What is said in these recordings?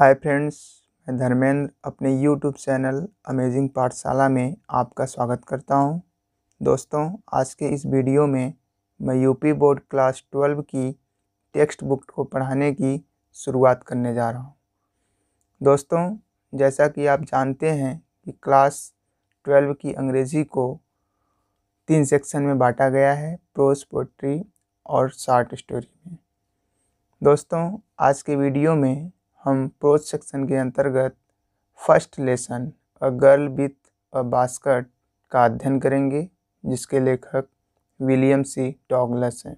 Hi friends मैं धर्मेंद्र अपने YouTube channel amazing पाठशाला में आपका स्वागत करता हूं। दोस्तों आज के इस वीडियो में मैं यूपी बोर्ड क्लास ट्वेल्व की टेक्स्ट बुक को पढ़ाने की शुरुआत करने जा रहा हूं। दोस्तों जैसा कि आप जानते हैं कि क्लास ट्वेल्व की अंग्रेज़ी को तीन सेक्शन में बांटा गया है प्रोज पोट्री और शार्ट स्टोरी में दोस्तों आज के वीडियो में हम प्रोज सेक्शन के अंतर्गत first lesson a girl with a basket का अध्ययन करेंगे जिसके लेखक विलियम सी टॉगलस हैं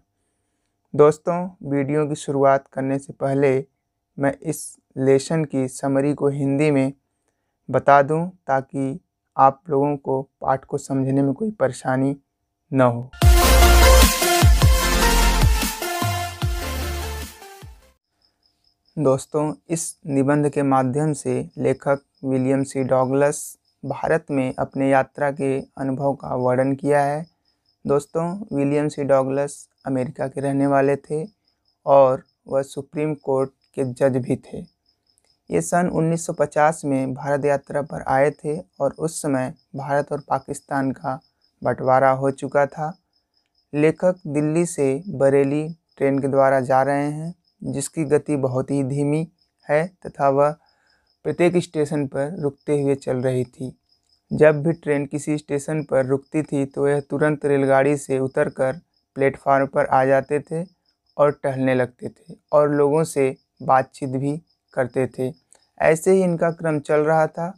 दोस्तों वीडियो की शुरुआत करने से पहले मैं इस लेसन की समरी को हिंदी में बता दूं ताकि आप लोगों को पाठ को समझने में कोई परेशानी न हो दोस्तों इस निबंध के माध्यम से लेखक विलियम सी डॉगलस भारत में अपने यात्रा के अनुभव का वर्णन किया है दोस्तों विलियम सी डॉगलस अमेरिका के रहने वाले थे और वह सुप्रीम कोर्ट के जज भी थे ये सन 1950 में भारत यात्रा पर आए थे और उस समय भारत और पाकिस्तान का बंटवारा हो चुका था लेखक दिल्ली से बरेली ट्रेन के द्वारा जा रहे हैं जिसकी गति बहुत ही धीमी है तथा वह प्रत्येक स्टेशन पर रुकते हुए चल रही थी जब भी ट्रेन किसी स्टेशन पर रुकती थी तो यह तुरंत रेलगाड़ी से उतरकर प्लेटफार्म पर आ जाते थे और टहलने लगते थे और लोगों से बातचीत भी करते थे ऐसे ही इनका क्रम चल रहा था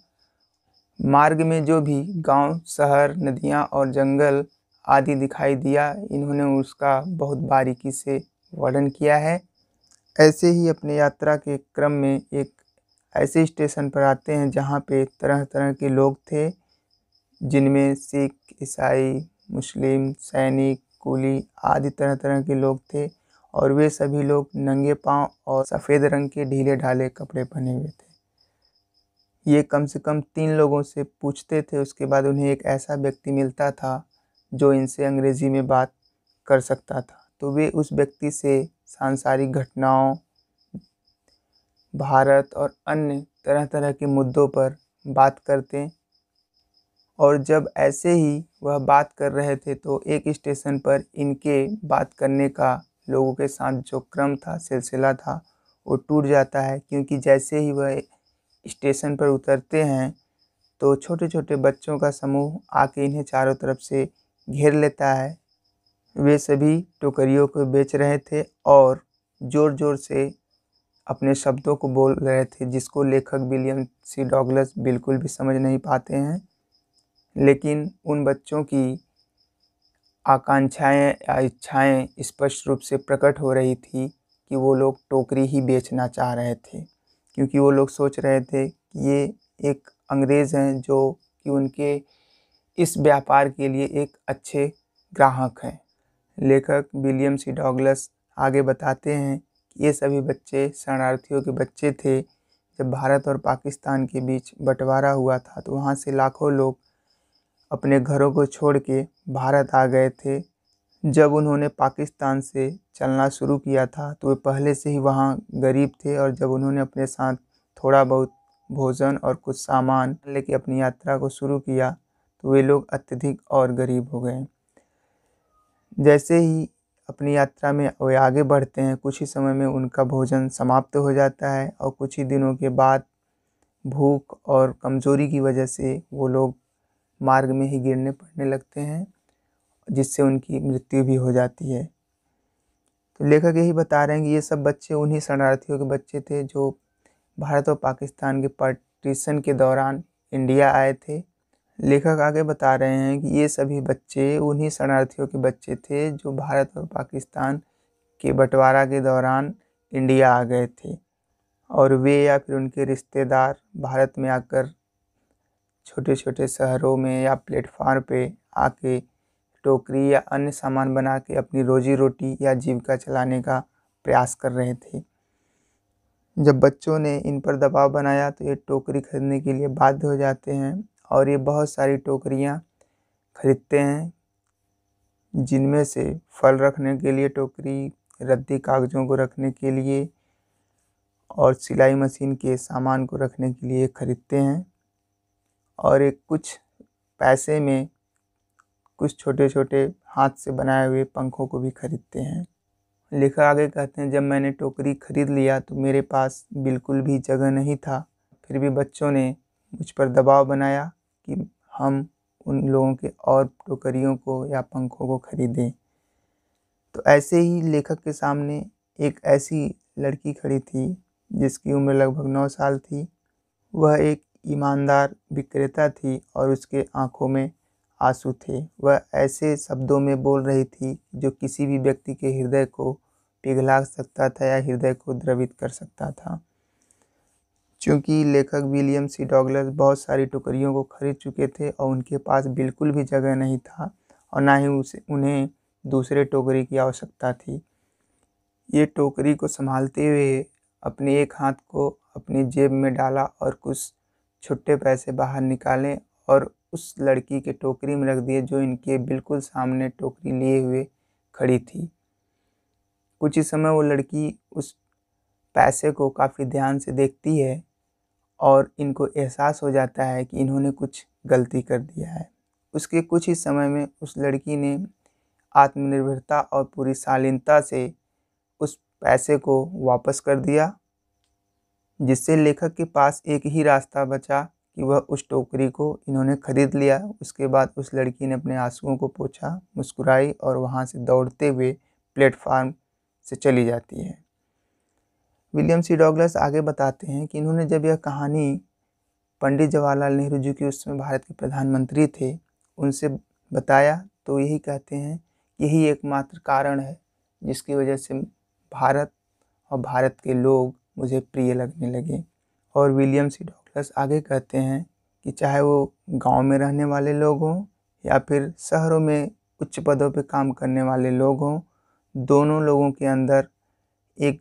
मार्ग में जो भी गांव, शहर नदियां और जंगल आदि दिखाई दिया इन्होंने उसका बहुत बारीकी से वर्णन किया है ऐसे ही अपने यात्रा के क्रम में एक ऐसे स्टेशन पर आते हैं जहाँ पे तरह तरह के लोग थे जिनमें सिख ईसाई मुस्लिम सैनिक कुली आदि तरह तरह के लोग थे और वे सभी लोग नंगे पांव और सफ़ेद रंग के ढीले ढाले कपड़े पहने हुए थे ये कम से कम तीन लोगों से पूछते थे उसके बाद उन्हें एक ऐसा व्यक्ति मिलता था जो इनसे अंग्रेज़ी में बात कर सकता था तो वे उस व्यक्ति से सांसारिक घटनाओं भारत और अन्य तरह तरह के मुद्दों पर बात करते और जब ऐसे ही वह बात कर रहे थे तो एक स्टेशन पर इनके बात करने का लोगों के साथ जो क्रम था सिलसिला था वो टूट जाता है क्योंकि जैसे ही वह स्टेशन पर उतरते हैं तो छोटे छोटे बच्चों का समूह आके इन्हें चारों तरफ से घेर लेता है वे सभी टोकरियों को बेच रहे थे और ज़ोर ज़ोर से अपने शब्दों को बोल रहे थे जिसको लेखक विलियम सी डॉगलस बिल्कुल भी समझ नहीं पाते हैं लेकिन उन बच्चों की आकांक्षाएं या इच्छाएँ स्पष्ट रूप से प्रकट हो रही थी कि वो लोग टोकरी ही बेचना चाह रहे थे क्योंकि वो लोग सोच रहे थे कि ये एक अंग्रेज़ हैं जो कि उनके इस व्यापार के लिए एक अच्छे ग्राहक हैं लेखक विलियम सी डॉगलस आगे बताते हैं कि ये सभी बच्चे शरणार्थियों के बच्चे थे जब भारत और पाकिस्तान के बीच बंटवारा हुआ था तो वहाँ से लाखों लोग अपने घरों को छोड़ के भारत आ गए थे जब उन्होंने पाकिस्तान से चलना शुरू किया था तो वे पहले से ही वहाँ गरीब थे और जब उन्होंने अपने साथ थोड़ा बहुत भोजन और कुछ सामान लेके अपनी यात्रा को शुरू किया तो वे लोग अत्यधिक और गरीब हो गए जैसे ही अपनी यात्रा में वे आगे बढ़ते हैं कुछ ही समय में उनका भोजन समाप्त हो जाता है और कुछ ही दिनों के बाद भूख और कमज़ोरी की वजह से वो लोग मार्ग में ही गिरने पड़ने लगते हैं जिससे उनकी मृत्यु भी हो जाती है तो लेखक यही बता रहे हैं कि ये सब बच्चे उन्हीं शरणार्थियों के बच्चे थे जो भारत और पाकिस्तान के पार्टीशन के दौरान इंडिया आए थे लेखक आगे बता रहे हैं कि ये सभी बच्चे उन्हीं शरणार्थियों के बच्चे थे जो भारत और पाकिस्तान के बंटवारा के दौरान इंडिया आ गए थे और वे या फिर उनके रिश्तेदार भारत में आकर छोटे छोटे शहरों में या प्लेटफार्म पे आके टोकरी या अन्य सामान बना के अपनी रोजी रोटी या जीविका चलाने का प्रयास कर रहे थे जब बच्चों ने इन पर दबाव बनाया तो ये टोकरी खरीदने के लिए बाध्य हो जाते हैं और ये बहुत सारी टोकरियाँ खरीदते हैं जिनमें से फल रखने के लिए टोकरी रद्दी कागज़ों को रखने के लिए और सिलाई मशीन के सामान को रखने के लिए ख़रीदते हैं और एक कुछ पैसे में कुछ छोटे छोटे हाथ से बनाए हुए पंखों को भी ख़रीदते हैं लिखा आगे कहते हैं जब मैंने टोकरी ख़रीद लिया तो मेरे पास बिल्कुल भी जगह नहीं था फिर भी बच्चों ने मुझ पर दबाव बनाया कि हम उन लोगों के और टोकरियों को या पंखों को खरीदें तो ऐसे ही लेखक के सामने एक ऐसी लड़की खड़ी थी जिसकी उम्र लगभग नौ साल थी वह एक ईमानदार विक्रेता थी और उसके आंखों में आंसू थे वह ऐसे शब्दों में बोल रही थी जो किसी भी व्यक्ति के हृदय को पिघला सकता था या हृदय को द्रवित कर सकता था चूंकि लेखक विलियम सी डॉगलस बहुत सारी टुकड़ियों को खरीद चुके थे और उनके पास बिल्कुल भी जगह नहीं था और ना ही उसे उन्हें दूसरे टोकरी की आवश्यकता थी ये टोकरी को संभालते हुए अपने एक हाथ को अपनी जेब में डाला और कुछ छुट्टे पैसे बाहर निकाले और उस लड़की के टोकरी में रख दिए जो इनके बिल्कुल सामने टोकरी लिए हुए खड़ी थी कुछ ही समय वो लड़की उस पैसे को काफ़ी ध्यान से देखती है और इनको एहसास हो जाता है कि इन्होंने कुछ गलती कर दिया है उसके कुछ ही समय में उस लड़की ने आत्मनिर्भरता और पूरी शालीनता से उस पैसे को वापस कर दिया जिससे लेखक के पास एक ही रास्ता बचा कि वह उस टोकरी को इन्होंने ख़रीद लिया उसके बाद उस लड़की ने अपने आंसुओं को पोछा मुस्कुराई और वहाँ से दौड़ते हुए प्लेटफार्म से चली जाती है विलियम सी डॉगलस आगे बताते हैं कि इन्होंने जब यह कहानी पंडित जवाहरलाल नेहरू जी की उस समय भारत के प्रधानमंत्री थे उनसे बताया तो यही कहते हैं यही एकमात्र कारण है जिसकी वजह से भारत और भारत के लोग मुझे प्रिय लगने लगे और विलियम सी डॉगलस आगे कहते हैं कि चाहे वो गांव में रहने वाले लोग हों या फिर शहरों में उच्च पदों पर काम करने वाले लोग हों दोनों लोगों के अंदर एक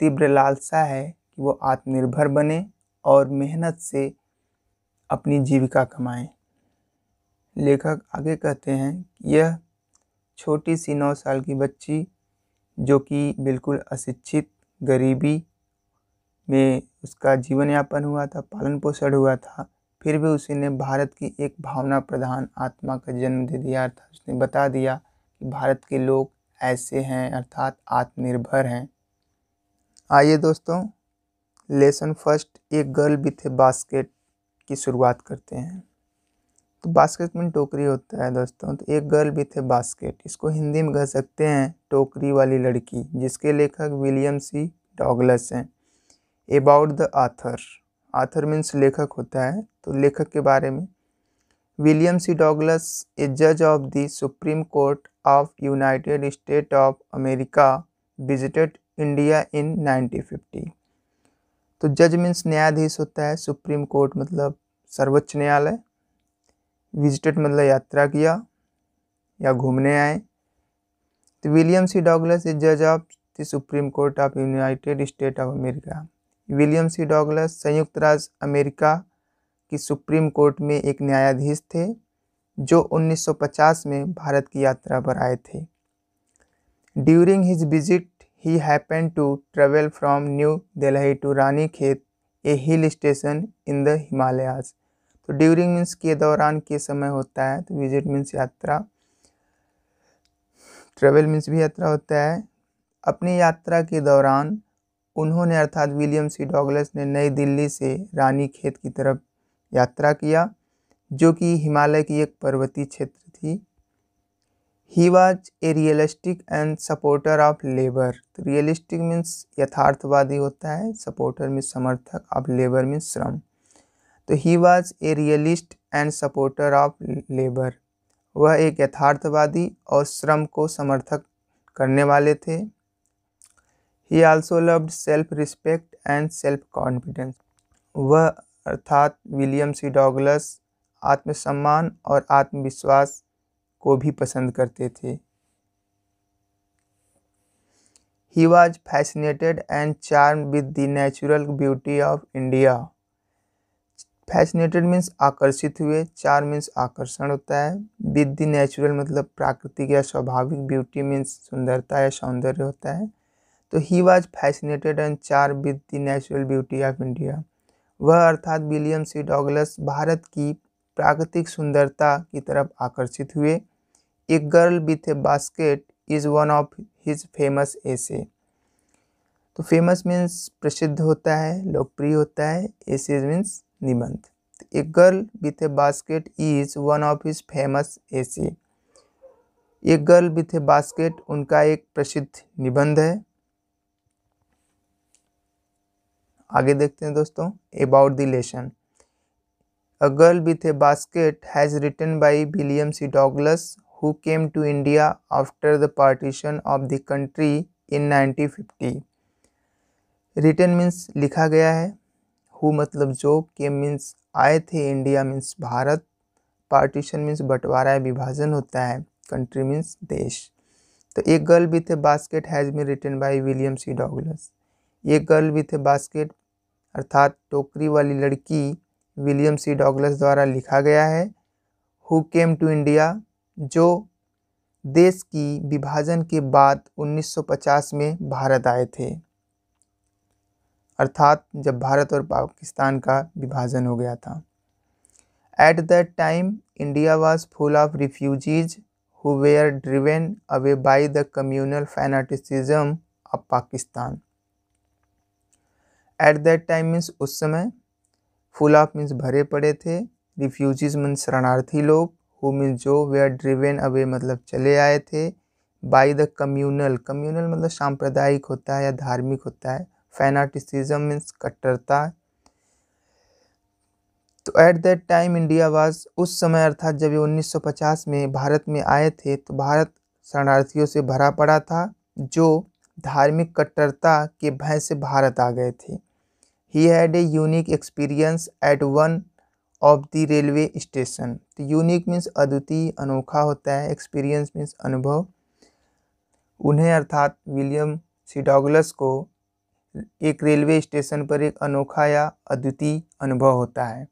तीव्र लालसा है कि वो आत्मनिर्भर बने और मेहनत से अपनी जीविका कमाएं लेखक आगे कहते हैं यह छोटी सी नौ साल की बच्ची जो कि बिल्कुल अशिक्षित गरीबी में उसका जीवन यापन हुआ था पालन पोषण हुआ था फिर भी उसी ने भारत की एक भावना प्रधान आत्मा का जन्म दे दिया अर्थात उसने बता दिया कि भारत के लोग ऐसे हैं अर्थात आत्मनिर्भर हैं आइए दोस्तों लेसन फर्स्ट एक गर्ल विथ ए बास्केट की शुरुआत करते हैं तो बास्केट में टोकरी होता है दोस्तों तो एक गर्ल विथ ए बास्केट इसको हिंदी में कह सकते हैं टोकरी वाली लड़की जिसके लेखक विलियम सी डॉगलस हैं about the author author means लेखक होता है तो लेखक के बारे में विलियम सी डॉगलस ए जज of the Supreme Court of United State of America visited India in 1950 तो जज मीन्स न्यायाधीश होता है सुप्रीम कोर्ट मतलब सर्वोच्च न्यायालय विजिटेड मतलब यात्रा किया या घूमने आए तो विलियम सी डॉगलस इज जज of the Supreme Court of United State of America William C Douglas संयुक्त राज्य अमेरिका की सुप्रीम कोर्ट में एक न्यायाधीश थे जो 1950 में भारत की यात्रा पर आए थे during his visit he happen to travel from new Delhi to Rani Khet a hill station in the Himalayas. तो ड्यूरिंग मीन्स के दौरान के समय होता है तो विजिट मीन्स यात्रा ट्रेवल मीन्स भी यात्रा होता है अपनी यात्रा के दौरान उन्होंने अर्थात विलियम सी डॉगलस ने नई दिल्ली से रानी खेत की तरफ यात्रा किया जो कि हिमालय की एक पर्वतीय क्षेत्र थी he was a realistic and supporter of labour तो रियलिस्टिक मीन्स यथार्थवादी होता है सपोर्टर मीन्स समर्थक ऑफ लेबर मीन्स श्रम तो he was a realist and supporter of labour वह एक यथार्थवादी और श्रम को समर्थक करने वाले थे he also loved self respect and self confidence वह अर्थात विलियम सी डॉगलस आत्मसम्मान और आत्मविश्वास को भी पसंद करते थे he was fascinated and charm with the natural beauty of India fascinated means आकर्षित हुए चार मीन्स आकर्षण होता है विद द नेचुरल मतलब प्राकृतिक या स्वाभाविक ब्यूटी मीन्स सुंदरता या सौंदर्य होता है तो he was fascinated and charm with the natural beauty of India वह अर्थात विलियम सी डॉगलस भारत की प्राकृतिक सुंदरता की तरफ आकर्षित हुए a girl with a basket is one of his famous essay तो फेमस मीन्स प्रसिद्ध होता है लोकप्रिय होता है ऐसे मीन्स निबंध a girl with a basket is one of his famous essay a girl with a basket उनका एक प्रसिद्ध निबंध है आगे देखते हैं दोस्तों about the lesson a girl with a basket has written by William C Douglas who came to India after the partition of the country in 1950. Written means लिखा गया है हु मतलब जो केम मीन्स आए थे इंडिया मीन्स भारत partition means बंटवारा है विभाजन होता है कंट्री मीन्स देश तो एक girl with the basket has been written by William C Douglas ये गर्ल विथ थे बास्केट अर्थात टोकरी वाली लड़की विलियम सी डॉगलस द्वारा लिखा गया है हु केम टू इंडिया जो देश की विभाजन के बाद 1950 में भारत आए थे अर्थात जब भारत और पाकिस्तान का विभाजन हो गया था at that time India was full of refugees who were driven away by the communal fanaticism of Pakistan at that time means उस समय फुल ऑफ मीन्स भरे पड़े थे रिफ्यूजीज मीन्स शरणार्थी लोग हु मीन्स जो वे आर ड्रिवेन अवे मतलब चले आए थे बाई द कम्यूनल कम्यूनल मतलब सांप्रदायिक होता है या धार्मिक होता है फैनाटिसिज्म मीन्स कट्टरता तो at that time India was उस समय अर्थात जब ये 1950 में भारत में आए थे तो भारत शरणार्थियों से भरा पड़ा था जो धार्मिक कट्टरता के भय से भारत आ गए थे he had a unique experience at one of the railway station तो यूनिक मीन्स अद्वितीय अनोखा होता है एक्सपीरियंस मीन्स अनुभव उन्हें अर्थात विलियम सीडॉगलस को एक रेलवे स्टेशन पर एक अनोखा या अद्वितीय अनुभव होता है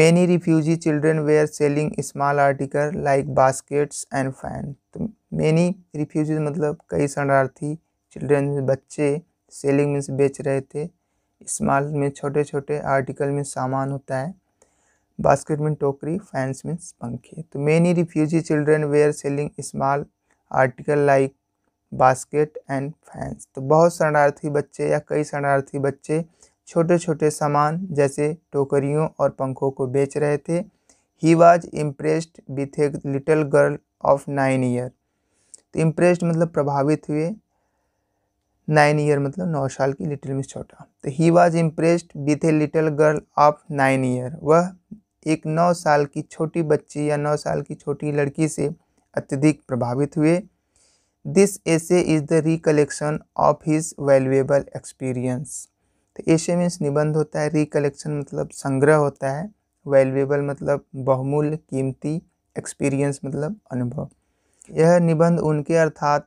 many refugee children were selling small article like baskets and fan तो मैनी रिफ्यूजी मतलब कई शरणार्थी चिल्ड्रेन बच्चे सेलिंग मीन्स बेच रहे थे इस में छोटे छोटे आर्टिकल में सामान होता है बास्केट में टोकरी फैंस में पंखे तो many refugee children were selling small article like basket and fans तो बहुत शरणार्थी बच्चे या कई शरणार्थी बच्चे छोटे छोटे सामान जैसे टोकरियों और पंखों को बेच रहे थे he was impressed with a little girl of nine year तो इम्प्रेस्ड मतलब प्रभावित हुए नाइन ईयर मतलब नौ साल की लिटिल मिस छोटा तो he was impressed with a little girl of nine year वह एक नौ साल की छोटी बच्ची या नौ साल की छोटी लड़की से अत्यधिक प्रभावित हुए this essay is the recollection of his valuable experience तो एसे मीन्स निबंध होता है रिकलेक्शन मतलब संग्रह होता है वैल्यूएबल मतलब बहुमूल्य कीमती एक्सपीरियंस मतलब अनुभव यह निबंध उनके अर्थात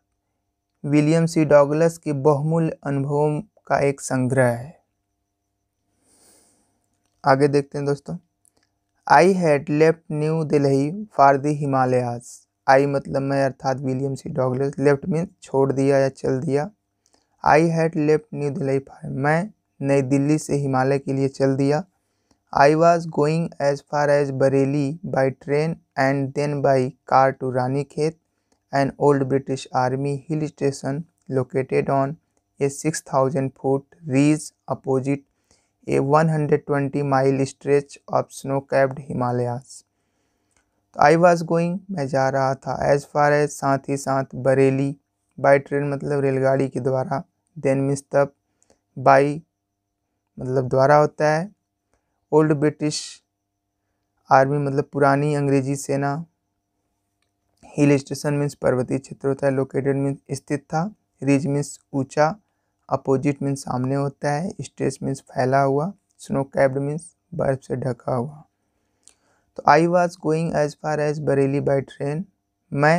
विलियम सी डॉगलस के बहुमूल्य अनुभवों का एक संग्रह है आगे देखते हैं दोस्तों I had left New Delhi for the Himalayas I मतलब मैं अर्थात William C Douglas left mean छोड़ दिया या चल दिया I had left New Delhi for मैं नई दिल्ली से हिमालय के लिए चल दिया I was going as far as Bareilly by train and then by car to Rani Ranikhet an old British army hill station located on a 6,000 foot ridge opposite a 120 mile stretch of snow capped Himalayas. I was going मैं जा रहा था as far as साथ ही साथ Bareilly by train मतलब रेलगाड़ी के द्वारा देन मीन्स तब बाई मतलब द्वारा होता है ओल्ड ब्रिटिश आर्मी मतलब पुरानी अंग्रेजी सेना हिल स्टेशन मीन्स पर्वतीय क्षेत्र होता है लोकेटेड मीन्स स्थित था रिज मीन्स ऊंचा अपोजिट मीन्स सामने होता है स्ट्रेस मीन्स फैला हुआ स्नो कैप्ड मीन्स बर्फ से ढका हुआ तो I was going as far as Bareilly by train मैं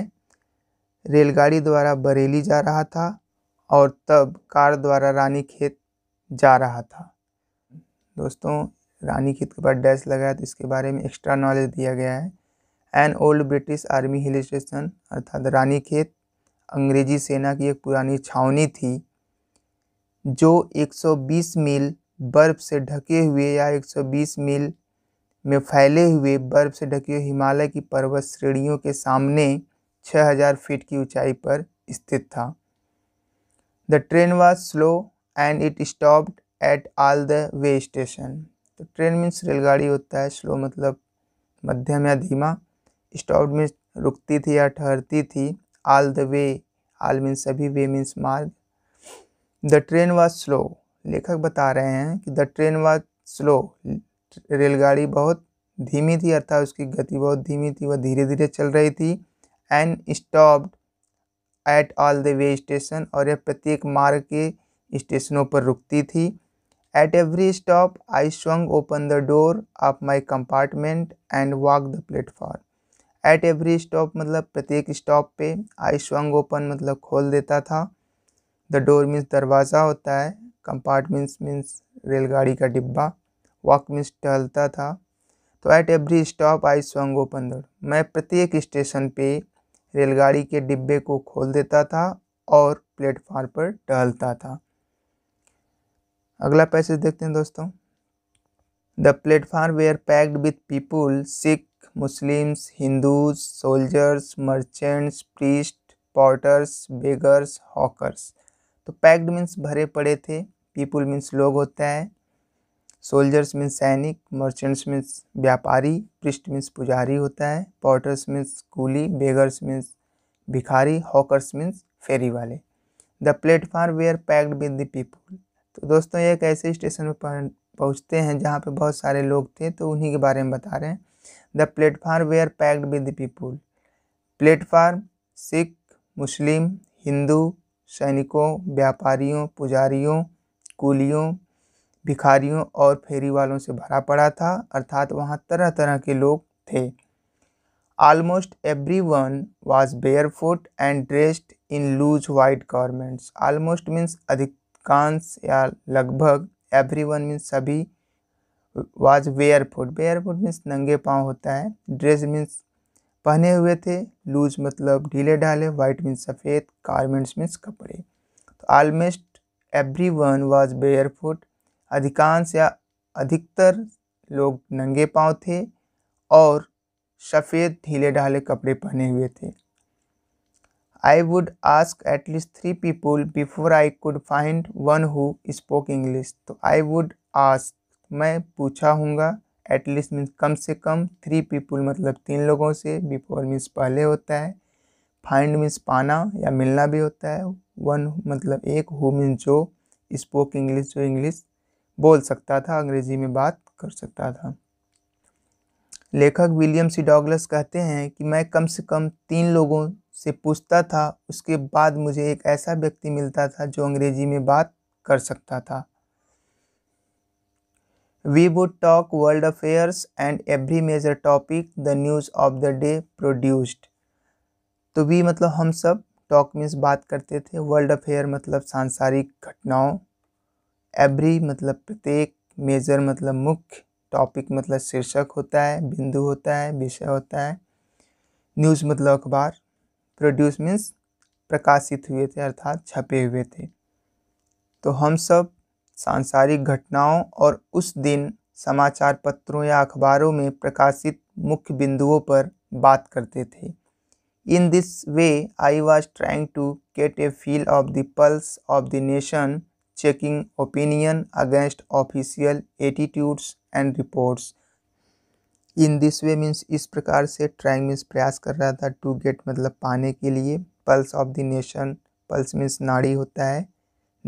रेलगाड़ी द्वारा बरेली जा रहा था और तब कार द्वारा रानी खेत जा रहा था दोस्तों रानी खेत के बाद डैश लगाया तो इसके बारे में एक्स्ट्रा नॉलेज दिया गया है an old British army hill station अर्थात रानी खेत अंग्रेजी सेना की एक पुरानी छावनी थी जो 120 मील बर्फ से ढके हुए या 120 मील में फैले हुए बर्फ से ढके हुए हिमालय की पर्वत श्रेणियों के सामने 6000 फीट की ऊंचाई पर स्थित था the train was slow and it stopped at all the way station तो ट्रेन मीन्स रेलगाड़ी होता है स्लो मतलब मध्यम या धीमा स्टॉप मीन्स रुकती थी या ठहरती थी all the way all means सभी वे मीन्स मार्ग द ट्रेन वाज स्लो लेखक बता रहे हैं कि द ट्रेन वाज स्लो रेलगाड़ी बहुत धीमी थी अर्थात उसकी गति बहुत धीमी थी वह धीरे धीरे चल रही थी and stopped at all the way station और यह प्रत्येक मार्ग के स्टेशनों पर रुकती थी at every stop I swung open the door of my compartment and walk the platform at every stop मतलब प्रत्येक स्टॉप पे आई स्वंग ओपन मतलब खोल देता था द डोर मीन्स दरवाज़ा होता है कंपार्टमेंट्स मीन्स रेलगाड़ी का डिब्बा वॉक मीन्स टहलता था तो at every stop I swung open the मैं प्रत्येक स्टेशन पे रेलगाड़ी के डिब्बे को खोल देता था और प्लेटफार्म पर टहलता था अगला पैसेज देखते हैं दोस्तों the platform were packed with people Sikh Muslims Hindus soldiers merchants priest potters beggars hawkers तो पैक्ड मीन्स भरे पड़े थे पीपुल मीन्स लोग होता है सोल्जर्स मीन्स सैनिक मर्चेंट्स मीन्स व्यापारी प्रिस्ट मीन्स पुजारी होता है पॉटर्स मीन्स कूली बेगर्स मीन्स भिखारी हॉकर्स मीन्स फेरी वाले the platform were packed with the people तो दोस्तों एक ऐसे स्टेशन पर पहुँचते हैं जहाँ पे बहुत सारे लोग थे तो उन्हीं के बारे में बता रहे हैं the platform were packed with people platform Sikh Muslim Hindu सैनिकों व्यापारियों पुजारियों कुलियों भिखारियों और फेरी वालों से भरा पड़ा था अर्थात वहाँ तरह तरह के लोग थे almost every one was bare foot and dressed in loose white garments almost means अधिकांश या लगभग एवरी वन मीन्स सभी was bare foot bare foot means नंगे पाँव होता है ड्रेस मीन्स पहने हुए थे लूज मतलब ढीले ढाले वाइट मीन्स सफ़ेद गारमेंट्स मीन्स कपड़े तो almost every one was bare foot अधिकांश या अधिकतर लोग नंगे पाँव थे और सफ़ेद ढीले ढाले कपड़े पहने हुए थे I would ask at least three people before I could find one who spoke English तो आई वुड आस्क मैं पूछा हूँगा एटलीस्ट मीन्स कम से कम थ्री पीपुल मतलब तीन लोगों से बिफोर मीन्स पहले होता है फाइंड मीन्स पाना या मिलना भी होता है वन मतलब एक हु मीन्स जो स्पोक इंग्लिश जो इंग्लिश बोल सकता था अंग्रेजी में बात कर सकता था लेखक विलियम सी डॉगलस कहते हैं कि मैं कम से कम तीन लोगों से पूछता था उसके बाद मुझे एक ऐसा व्यक्ति मिलता था जो अंग्रेजी में बात कर सकता था We would talk world affairs and every major topic the news of the day produced. तो वी मतलब हम सब टॉक मीन्स बात करते थे वर्ल्ड अफेयर मतलब सांसारिक घटनाओं एवरी मतलब प्रत्येक मेजर मतलब मुख्य टॉपिक मतलब शीर्षक होता है बिंदु होता है विषय होता है न्यूज़ मतलब अखबार प्रोड्यूस मीन्स प्रकाशित हुए थे अर्थात छपे हुए थे तो हम सब सांसारिक घटनाओं और उस दिन समाचार पत्रों या अखबारों में प्रकाशित मुख्य बिंदुओं पर बात करते थे in this way I was trying to get a feel of the pulse of the nation checking opinion against official attitudes and reports in this way means इस प्रकार से ट्राइंग मीन्स प्रयास कर रहा था टू गेट मतलब पाने के लिए pulse of the nation pulse means नाड़ी होता है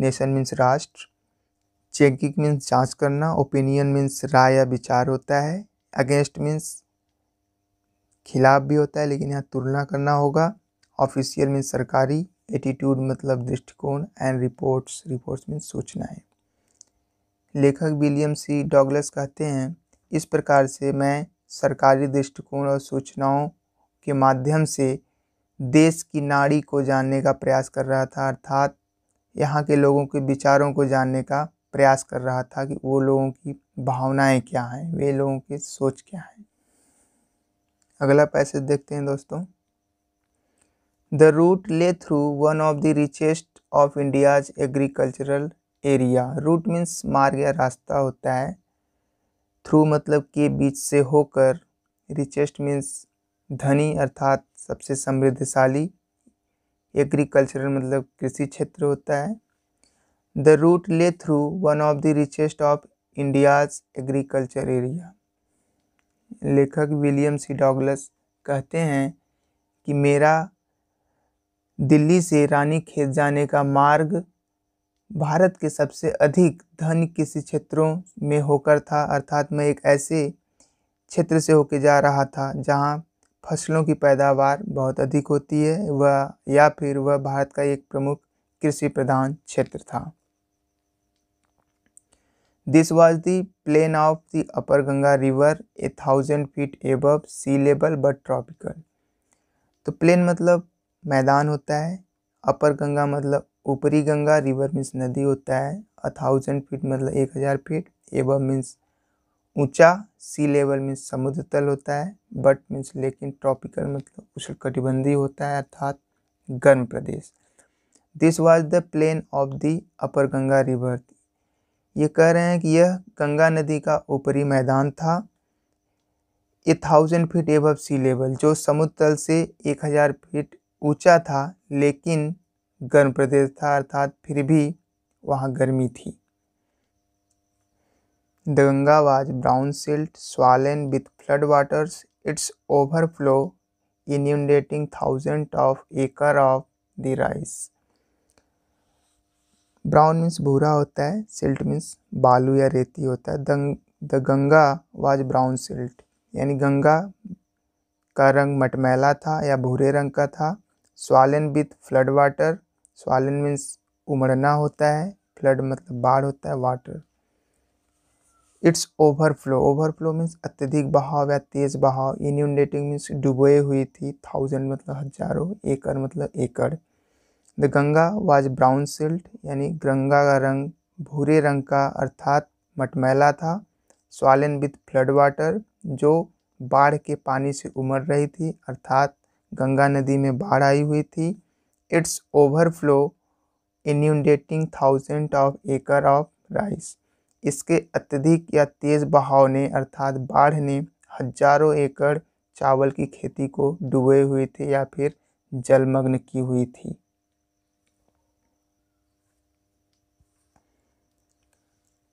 नेशन मीन्स राष्ट्र चेकिंग मीन्स जांच करना ओपिनियन मीन्स राय या विचार होता है अगेंस्ट मीन्स खिलाफ भी होता है लेकिन यहाँ तुलना करना होगा ऑफिशियल मीन्स सरकारी एटीट्यूड मतलब दृष्टिकोण एंड रिपोर्ट्स रिपोर्ट्स मीन्स सूचनाएँ लेखक विलियम सी डॉगलस कहते हैं इस प्रकार से मैं सरकारी दृष्टिकोण और सूचनाओं के माध्यम से देश की नाड़ी को जानने का प्रयास कर रहा था अर्थात यहाँ के लोगों के विचारों को जानने का प्रयास कर रहा था कि वो लोगों की भावनाएं क्या हैं वे लोगों की सोच क्या है अगला पैसेज देखते हैं दोस्तों the route lay through one of the richest of India's agricultural area route means मार्ग या रास्ता होता है थ्रू मतलब के बीच से होकर रिचेस्ट मीन्स धनी अर्थात सबसे समृद्धशाली एग्रीकल्चरल मतलब कृषि क्षेत्र होता है The route lay through one of the richest of India's agriculture area. लेखक विलियम सी डॉगलस कहते हैं कि मेरा दिल्ली से रानी खेत जाने का मार्ग भारत के सबसे अधिक धन किसी क्षेत्रों में होकर था अर्थात मैं एक ऐसे क्षेत्र से होकर जा रहा था जहाँ फसलों की पैदावार बहुत अधिक होती है वह या फिर वह भारत का एक प्रमुख कृषि प्रधान क्षेत्र था this was the plain of the upper Ganga river a thousand feet above sea level but tropical तो प्लेन मतलब मैदान होता है अपर गंगा मतलब ऊपरी गंगा रिवर मीन्स नदी होता है अ थाउजेंड फीट मतलब एक हज़ार फीट एबव मीन्स ऊंचा सी लेवल मीन्स समुद्र तल होता है बट मीन्स लेकिन ट्रॉपिकल मतलब कटिबंधी होता है अर्थात गर्म प्रदेश this was the plain of the upper Ganga river ये कह रहे हैं कि यह गंगा नदी का ऊपरी मैदान था ये thousand feet above sea level जो समुद्र तल से एक हज़ार फीट ऊंचा था लेकिन गर्म प्रदेश था अर्थात फिर भी वहाँ गर्मी थी the Ganga was brown silt swollen with flood waters its overflow inundating thousand of acre of the rice brown means भूरा होता है सिल्ट मीन्स बालू या रेती होता है दंग the Ganga was brown silt यानी गंगा का रंग मटमैला था या भूरे रंग का था swollen with flood water swollen means उमड़ना होता है फ्लड मतलब बाढ़ होता है water its overflow overflow means अत्यधिक बहाव या तेज बहाव इन्यूंडेटिंग मीन्स डूबे हुई थी थाउजेंड मतलब हजारों एकड़ मतलब एकड़ the Ganga was brown silt यानी गंगा का रंग भूरे रंग का अर्थात मटमैला था स्वालिन विथ फ्लड वाटर जो बाढ़ के पानी से उमड़ रही थी अर्थात गंगा नदी में बाढ़ आई हुई थी its overflow inundating thousand of acre of rice इसके अत्यधिक या तेज़ बहाव ने अर्थात बाढ़ ने हजारों एकड़ चावल की खेती को डूबे हुए थे या फिर जलमग्न की हुई थी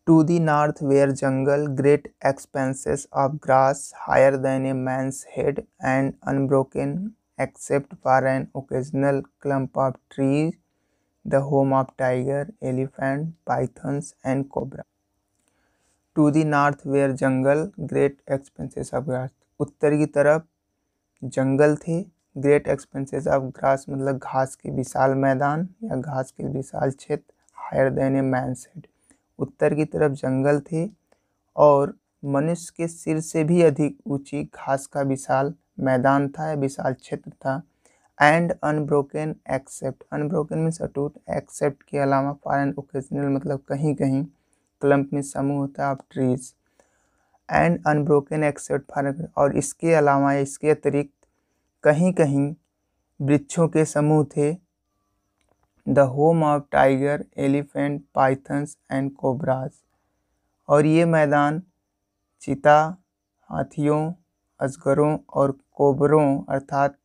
to the north were jungle great expanses of grass higher than a man's head and unbroken except for an occasional clump of trees the home of tiger elephant pythons and cobra to the north were jungle great expanses of grass उत्तर की तरफ जंगल थे great expanses of grass मतलब घास के विशाल मैदान या घास के विशाल क्षेत्र higher than a man's head उत्तर की तरफ जंगल थे और मनुष्य के सिर से भी अधिक ऊंची घास का विशाल मैदान था या विशाल क्षेत्र था and unbroken except unbroken means अटूट एक्सेप्ट के अलावा फॉर एंड ओकेजनल मतलब कहीं कहीं क्लम्प में समूह होता है of trees and unbroken except for और इसके अलावा इसके अतिरिक्त कहीं कहीं वृक्षों के समूह थे the home of tiger elephant pythons and cobras और ये मैदान चिता हाथियों अजगरों और कोबरों अर्थात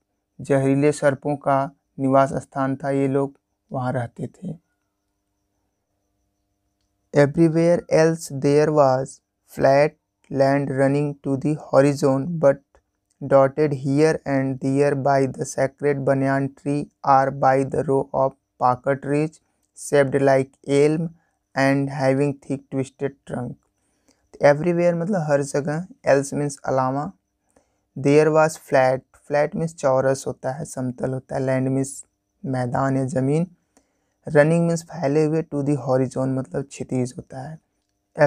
जहरीले सर्पों का निवास स्थान था ये लोग वहाँ रहते थे everywhere else there was flat land running to the horizon but dotted here and there by the sacred banyan tree or by the row of pocket ridge shaped like elm and having thick twisted trunk everywhere मतलब हर जगह else means अलावा there was flat flat means चौरस होता है समतल होता है लैंड मीन्स मैदान या ज़मीन रनिंग मीन्स फैले हुए टू दी हॉरिजॉन मतलब क्षितिज होता है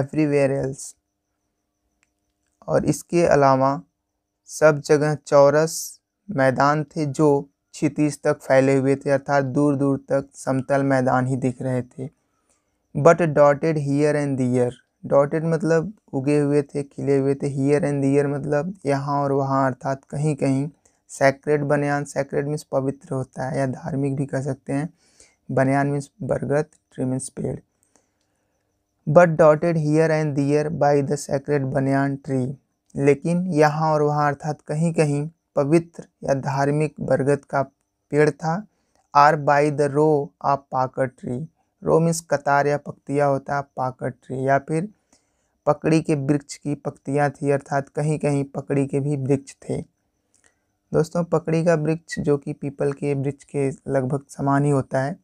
एवरीवेयर एल्स और इसके अलावा सब जगह चौरस मैदान थे जो क्षितिज तक फैले हुए थे अर्थात दूर दूर तक समतल मैदान ही दिख रहे थे but dotted here and there dotted मतलब उगे हुए थे खिले हुए थे हीयर एंड दियर मतलब यहाँ और वहाँ अर्थात कहीं कहीं सैक्रेड बनयान सैक्रेड मीन्स पवित्र होता है या धार्मिक भी कह सकते हैं बनयान मीन्स बरगद ट्री मीन्स पेड़ but dotted here and there by the sacred banyan tree लेकिन यहाँ और वहाँ अर्थात कहीं कहीं पवित्र या धार्मिक बरगद का पेड़ था or by the row of pakar tree row means कतार या पक्तियाँ होता है पाकर ट्री या फिर पकड़ी के वृक्ष की पक्तियाँ थी अर्थात कहीं कहीं पकड़ी के भी वृक्ष थे दोस्तों पकड़ी का वृक्ष जो कि पीपल के वृक्ष के लगभग समान ही होता है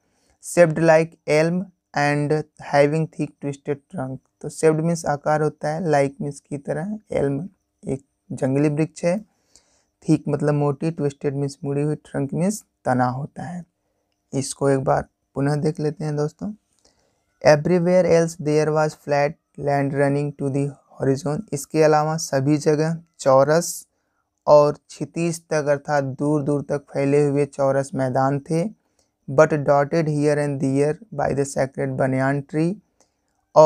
shaped like elm and having thick twisted trunk तो सेप्ड मीन्स आकार होता है लाइक like मीन्स की तरह एल्म एक जंगली वृक्ष है थीक मतलब मोटी ट्विस्टेड मीन्स मुड़ी हुई ट्रंक मीन्स तना होता है इसको एक बार पुनः देख लेते हैं दोस्तों everywhere else there was flat land running to the horizon इसके अलावा सभी जगह चौरस और छितीस तक अर्थात दूर दूर तक फैले हुए चौरस मैदान थे but dotted here and there by the sacred banyan tree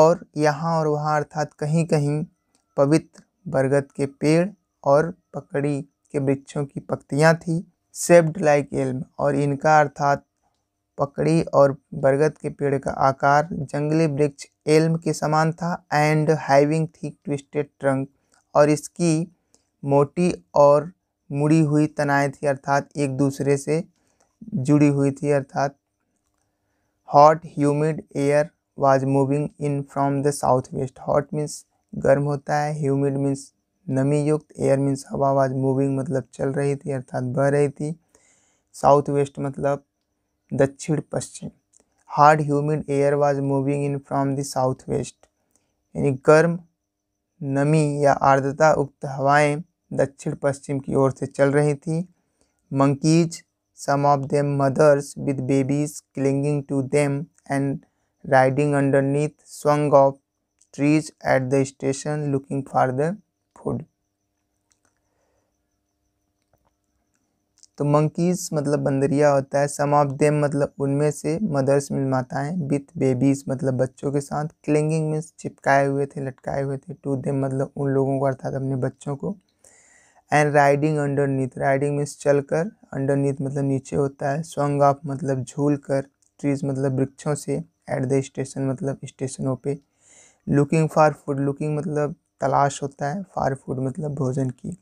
और यहाँ और वहाँ अर्थात कहीं कहीं पवित्र बरगद के पेड़ और पकड़ी के वृक्षों की पक्तियाँ थी सेप्ड लाइक एल्म और इनका अर्थात पकड़ी और बरगद के पेड़ का आकार जंगली वृक्ष एल्म के समान था and having thick twisted trunk और इसकी मोटी और मुड़ी हुई तनाएँ थी अर्थात एक दूसरे से जुड़ी हुई थी अर्थात hot humid air was moving in from the south west hot means गर्म होता है ह्यूमिड मीन्स नमी युक्त एयर मीन्स हवा आवाज मूविंग मतलब चल रही थी अर्थात बह रही थी साउथ वेस्ट मतलब दक्षिण पश्चिम hot humid air was moving in from the south west यानी गर्म नमी या आर्द्रता उक्त हवाएं दक्षिण पश्चिम की ओर से चल रही थी monkeys some of them mothers with babies clinging to them and riding underneath swung off trees at the station looking for the food तो मंकीज मतलब बंदरिया होता है सम ऑफ देम मतलब उनमें से मदर्स मिल है विथ बेबीज मतलब बच्चों के साथ क्लिंगिंग में चिपकाए हुए थे लटकाए हुए थे टू देम मतलब उन लोगों को अर्थात अपने बच्चों को and riding underneath riding means चल कर अंडर नीथ मतलब नीचे होता है स्वंग ऑफ मतलब झूल कर ट्रीज मतलब वृक्षों से एट द स्टेशन मतलब स्टेशनों पे लुकिंग फॉर फूड लुकिंग मतलब तलाश होता है फार फूड मतलब भोजन की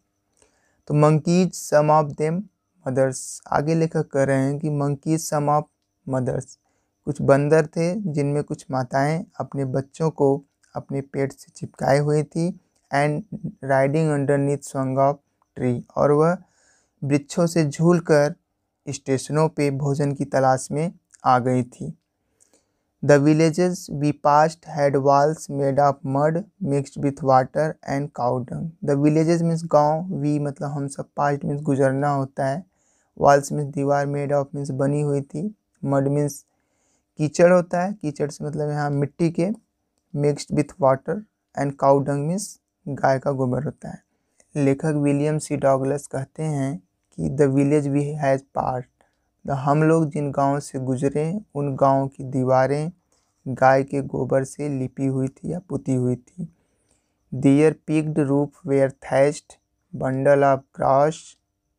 तो monkeys some of them mothers आगे लेखक कर रहे हैं कि मंकीज सम ऑफ मदर्स कुछ बंदर थे जिनमें कुछ माताएं अपने बच्चों को अपने पेट से चिपकाए हुए थी and riding underneath swung off tree और वह वृक्षों से झूल कर स्टेशनों पे भोजन की तलाश में आ गई थी the villages we passed had walls made of mud mixed with water and cow dung the villages means गाँव वी मतलब हम सब पास्ट मीन्स गुजरना होता है वॉल्स मीन्स दीवार मेड ऑफ मीन्स बनी हुई थी मड मीन्स कीचड़ होता है कीचड़ से मतलब यहाँ मिट्टी के mixed with water and cow dung means गाय का गोबर होता है लेखक विलियम सी डॉगलस कहते हैं कि the village we has part तो हम लोग जिन गाँव से गुजरे उन गाँव की दीवारें गाय के गोबर से लिपी हुई थी या पुती हुई थी their peaked roof were thatched bundle of grass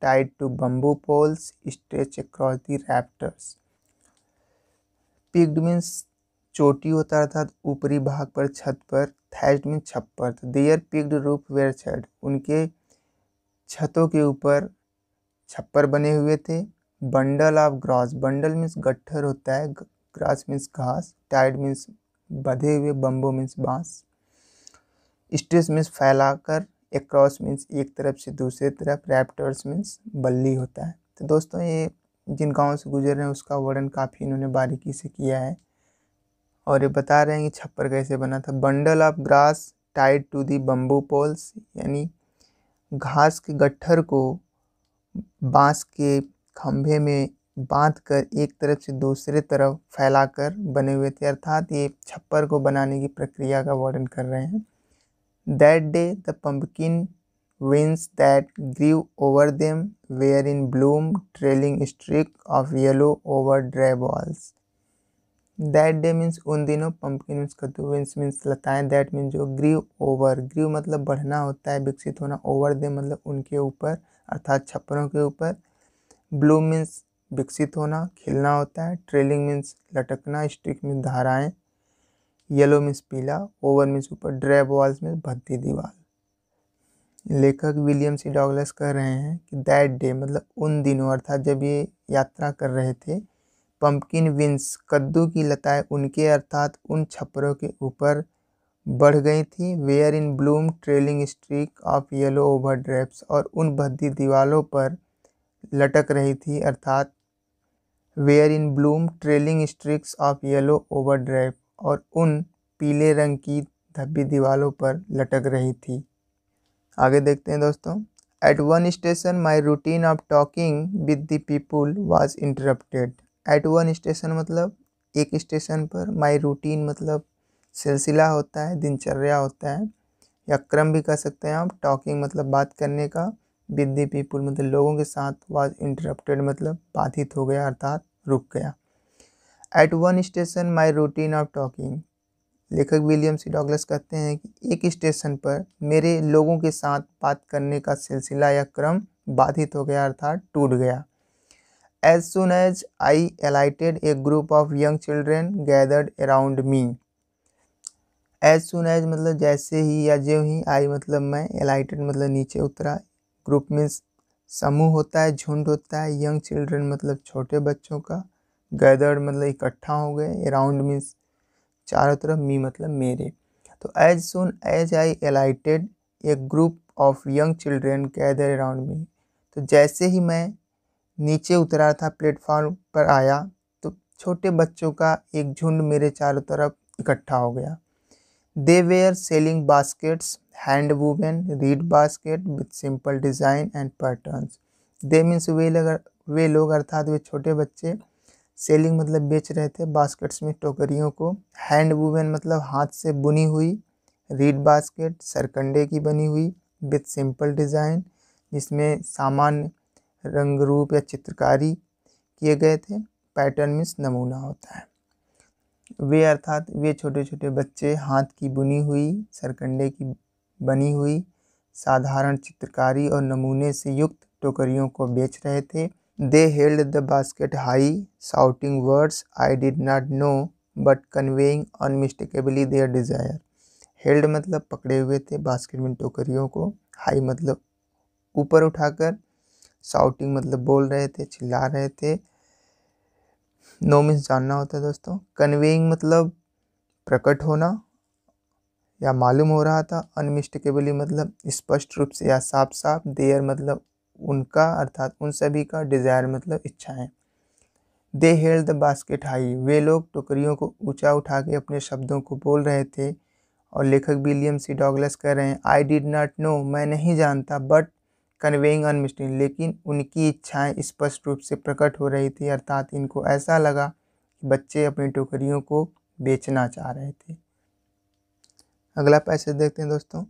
tied to bamboo poles stretch across the rafters peaked means चोटी होता अर्थात ऊपरी भाग पर छत पर थैस्ट मीन्स छप्पर दियर पिग्ड रूप वेयर छड उनके छतों के ऊपर छप्पर बने हुए थे bundle of grass bundle means गट्ठर होता है ग्रास मीन्स घास टाइड मीन्स बधे हुए बम्बो मीन्स बांस स्ट्रेस मीन्स फैलाकर एक्रॉस मीन्स एक तरफ से दूसरे तरफ रैप्टर्स मीन्स बल्ली होता है तो दोस्तों ये जिन गाँव से गुजर रहे हैं उसका वर्णन काफ़ी इन्होंने बारीकी से किया है और ये बता रहे हैं कि छप्पर कैसे बना था bundle of grass tied to the bamboo poles यानी घास के गट्ठर को बांस के खंभे में बांध कर एक तरफ से दूसरे तरफ फैलाकर बने हुए थे अर्थात ये छप्पर को बनाने की प्रक्रिया का वर्णन कर रहे हैं that day the pumpkin vines that grew over them were in bloom trailing streak of yellow over drab walls that day means उन दिनों पम्पकिन मीन्स मीन्स मीन्स लताएं दैट मीन्स जो ग्रीव ओवर ग्रीव मतलब बढ़ना होता है विकसित होना ओवर देम मतलब उनके ऊपर अर्थात छप्परों के ऊपर ब्लूम मीन्स विकसित होना खिलना होता है ट्रेलिंग मीन्स लटकना स्टिक मीन्स धाराएं येलो मीन्स पीला ओवर मीन्स ऊपर ड्रैब वॉल्स मीन्स भद्दी दीवार लेखक विलियम सी डॉगलस कह रहे हैं कि दैट डे मतलब उन दिनों अर्थात जब ये यात्रा कर रहे थे पंपकिन विंस कद्दू की लताएं उनके अर्थात उन छपरों के ऊपर बढ़ गई थी were in bloom trailing streak of yellow over drapes और उन भद्दी दीवारों पर लटक रही थी अर्थात were in bloom trailing streaks of yellow over drive और उन पीले रंग की धब्बी दीवारों पर लटक रही थी आगे देखते हैं दोस्तों at one station my routine of talking with the people was interrupted at one station मतलब एक स्टेशन पर माई रूटीन मतलब सिलसिला होता है दिनचर्या होता है या क्रम भी कह सकते हैं आप टॉकिंग मतलब बात करने का विद दी पीपुल मतलब लोगों के साथ वॉज इंटरप्टेड मतलब बाधित हो गया अर्थात रुक गया at one station my routine of talking लेखक विलियम सी डॉगलस कहते हैं कि एक स्टेशन पर मेरे लोगों के साथ बात करने का सिलसिला या क्रम बाधित हो गया अर्थात टूट गया as soon as I alighted a group of young children gathered around me as soon as मतलब जैसे ही या जो ही आई मतलब मैं एलाइटेड मतलब नीचे उतरा ग्रुप मीन्स समूह होता है झुंड होता है यंग चिल्ड्रन मतलब छोटे बच्चों का गैदर्ड मतलब इकट्ठा हो गए अराउंड मीन्स चारों तरफ मी मतलब मेरे तो as soon as I alighted a group of young children gather around me तो जैसे ही मैं नीचे उतरा था प्लेटफॉर्म पर आया तो छोटे बच्चों का एक झुंड मेरे चारों तरफ इकट्ठा हो गया They were selling baskets, hand woven reed basket with simple design and patterns. They means वे लग वे लोग अर्थात वे छोटे बच्चे सेलिंग मतलब बेच रहे थे बास्केट्स में टोकरियों को हैंड वूवन मतलब हाथ से बुनी हुई रीड बास्केट सरकंडे की बनी हुई विथ सिंपल डिज़ाइन जिसमें सामान्य रंग रूप या चित्रकारी किए गए थे पैटर्न मीन्स नमूना होता है वे अर्थात वे छोटे छोटे बच्चे हाथ की बुनी हुई सरकंडे की बनी हुई साधारण चित्रकारी और नमूने से युक्त टोकरियों को बेच रहे थे they held the basket high shouting words I did not know but conveying unmistakably their desire held मतलब पकड़े हुए थे बास्केट में टोकरियों को हाई मतलब ऊपर उठाकर साउटिंग मतलब बोल रहे थे चिल्ला रहे थे नो मीन्स जानना होता है दोस्तों कन्वेइंग मतलब प्रकट होना या मालूम हो रहा था अनमिस्टेकेबली मतलब स्पष्ट रूप से या साफ साफ देयर मतलब उनका अर्थात उन सभी का डिज़ायर मतलब इच्छाएं they held the basket high वे लोग टोकरियों को ऊंचा उठा के अपने शब्दों को बोल रहे थे और लेखक विलियम सी डॉगलस कह रहे हैं आई डिड नॉट नो मैं नहीं जानता बट कन्वेइंग अनमिस्टेन लेकिन उनकी इच्छाएं स्पष्ट रूप से प्रकट हो रही थी अर्थात इनको ऐसा लगा कि बच्चे अपनी टोकरियों को बेचना चाह रहे थे अगला पैसेज देखते हैं दोस्तों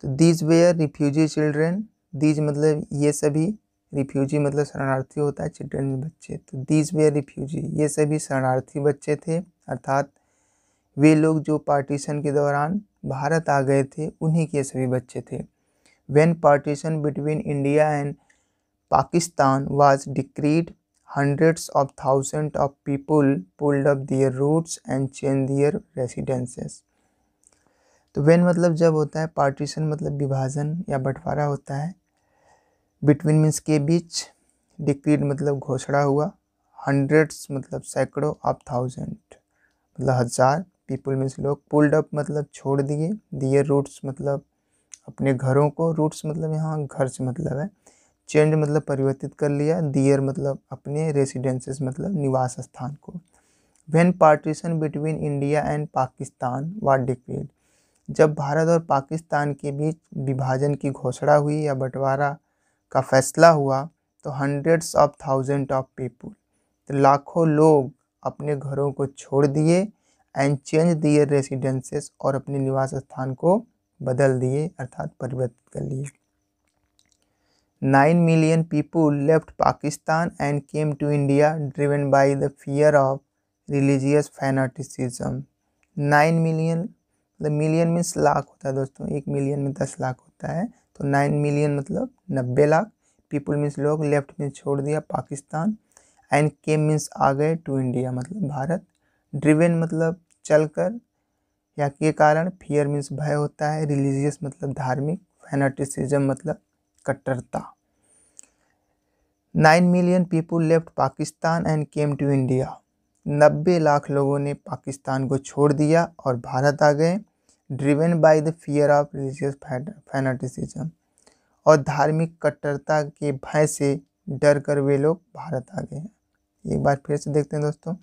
तो these were refugee children these मतलब ये सभी रिफ्यूजी मतलब शरणार्थी होता है चिल्ड्रेन बच्चे तो दीज वेयर रिफ्यूजी ये सभी शरणार्थी बच्चे थे अर्थात वे लोग जो पार्टीशन के दौरान भारत आ गए थे उन्हीं के सभी बच्चे थे when partition between India and Pakistan was decreed, hundreds of thousands of people pulled up their roots and changed their residences. तो वेन मतलब जब होता है पार्टीशन मतलब विभाजन या बंटवारा होता है बिटवीन मीन्स के बीच डिक्रीड मतलब घोषणा हुआ हंड्रेड्स मतलब सैकड़ों ऑफ थाउजेंड मतलब हज़ार पीपल मीन्स लोग पुल्ड अप मतलब छोड़ दिए दिए रूट्स मतलब अपने घरों को रूट्स मतलब यहाँ घर से मतलब है चेंज मतलब परिवर्तित कर लिया दियर मतलब अपने रेसिडेंसेस मतलब निवास स्थान को when partition between India and Pakistan was decreed जब भारत और पाकिस्तान के बीच विभाजन की घोषणा हुई या बंटवारा का फैसला हुआ तो hundreds of thousand of people तो लाखों लोग अपने घरों को छोड़ दिए एंड चेंज दियर रेसिडेंसेस और अपने निवास स्थान को बदल दिए अर्थात परिवर्तित कर लिए nine million people left Pakistan and came to India driven by the fear of religious fanaticism nine million मतलब मिलियन मीन्स लाख होता है दोस्तों एक मिलियन में दस लाख होता है तो नाइन मिलियन मतलब नब्बे लाख पीपुल मीन्स लोग लेफ्ट में छोड़ दिया पाकिस्तान एंड केम मीन्स आ गए टू इंडिया मतलब भारत ड्रिवेन मतलब चलकर या के कारण फियर मीन्स भय होता है रिलीजियस मतलब धार्मिक फैनाटिसिज्म मतलब कट्टरता nine million people left Pakistan and came to India नब्बे लाख लोगों ने पाकिस्तान को छोड़ दिया और भारत आ गए driven by the fear of religious fanaticism और धार्मिक कट्टरता के भय से डर कर वे लोग भारत आ गए हैं एक बार फिर से देखते हैं दोस्तों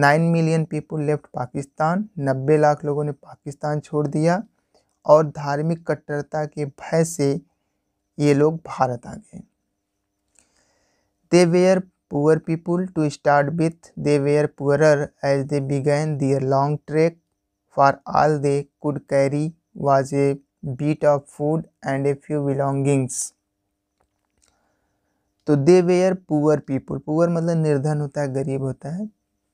nine million people left Pakistan नब्बे लाख लोगों ने पाकिस्तान छोड़ दिया और धार्मिक कट्टरता के भय से ये लोग भारत आ गए they were poor people to start with they were poorer as they began their long trek for all they could carry was a bit of food and a few belongings तो they were poor people poor मतलब निर्धन होता है गरीब होता है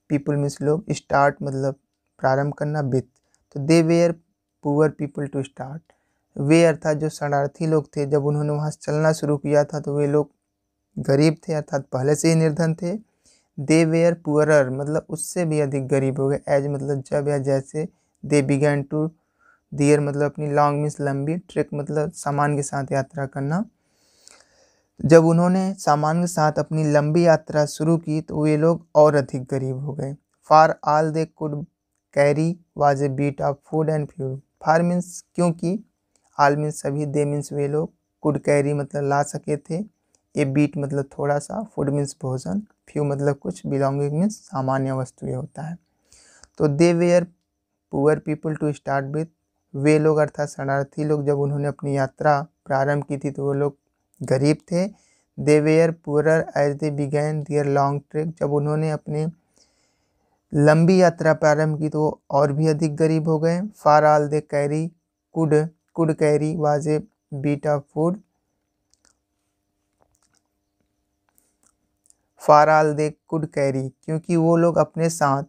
people means लोग start मतलब प्रारंभ करना विथ तो they were poor people to start वे अर्थात जो शरणार्थी लोग थे जब उन्होंने वहाँ से चलना शुरू किया था तो वे लोग गरीब थे अर्थात पहले से ही निर्धन थे दे वेयर पुअरर मतलब उससे भी अधिक गरीब हो गए एज मतलब जब या जैसे दे बिगैन टू दियर मतलब अपनी लॉन्ग मीन्स लंबी ट्रिक मतलब सामान के साथ यात्रा करना जब उन्होंने सामान के साथ अपनी लंबी यात्रा शुरू की तो वे लोग और अधिक गरीब हो गए for all they could carry was a bit of food and fuel for means क्योंकि आल मीन्स सभी दे मीन्स वे लोग कुड कैरी मतलब ला सके थे ए बीट मतलब थोड़ा सा फूड मीन्स भोजन फ्यू मतलब कुछ बिलोंगिंग मीन्स सामान्य वस्तुएं होता है तो they were poor people to start with वे लोग अर्थात शरणार्थी लोग जब उन्होंने अपनी यात्रा प्रारंभ की थी तो वो लोग गरीब थे they were as they began their long trip जब उन्होंने अपने लंबी यात्रा प्रारंभ की तो और भी अधिक गरीब हो गए for all they carry could could carry was a bit of food for all they could carry क्योंकि वो लोग अपने साथ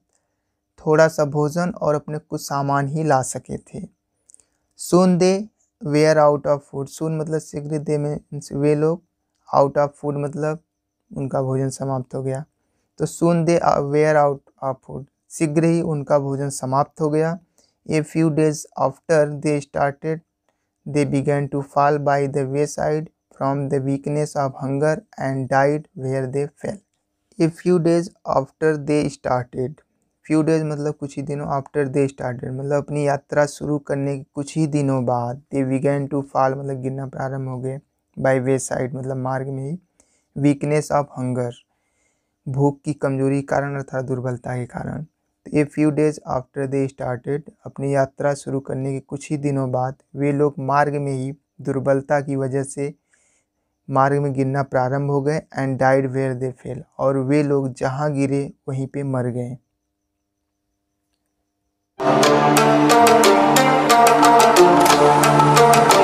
थोड़ा सा भोजन और अपने कुछ सामान ही ला सके थे soon they were out of food soon मतलब शीघ्र दे में वे लोग आउट ऑफ फूड मतलब उनका भोजन समाप्त हो गया तो soon they were out of food शीघ्र ही उनका भोजन समाप्त हो गया a few days after they started they began to fall by the wayside from the weakness of hunger and died were they fell a few days after they started few days मतलब कुछ ही दिनों after they started मतलब अपनी यात्रा शुरू करने के कुछ ही दिनों बाद दे विगैन टू फॉल मतलब गिरना प्रारंभ हो गए बाई वे साइड मतलब मार्ग में ही वीकनेस ऑफ हंगर भूख की कमजोरी कारण अर्थात दुर्बलता के कारण तो a few days after they started अपनी यात्रा शुरू करने के कुछ ही दिनों बाद वे लोग मार्ग में ही दुर्बलता की वजह से मार्ग में गिरना प्रारंभ हो गए and died were they fell और वे लोग जहाँ गिरे वहीं पे मर गए Thank you.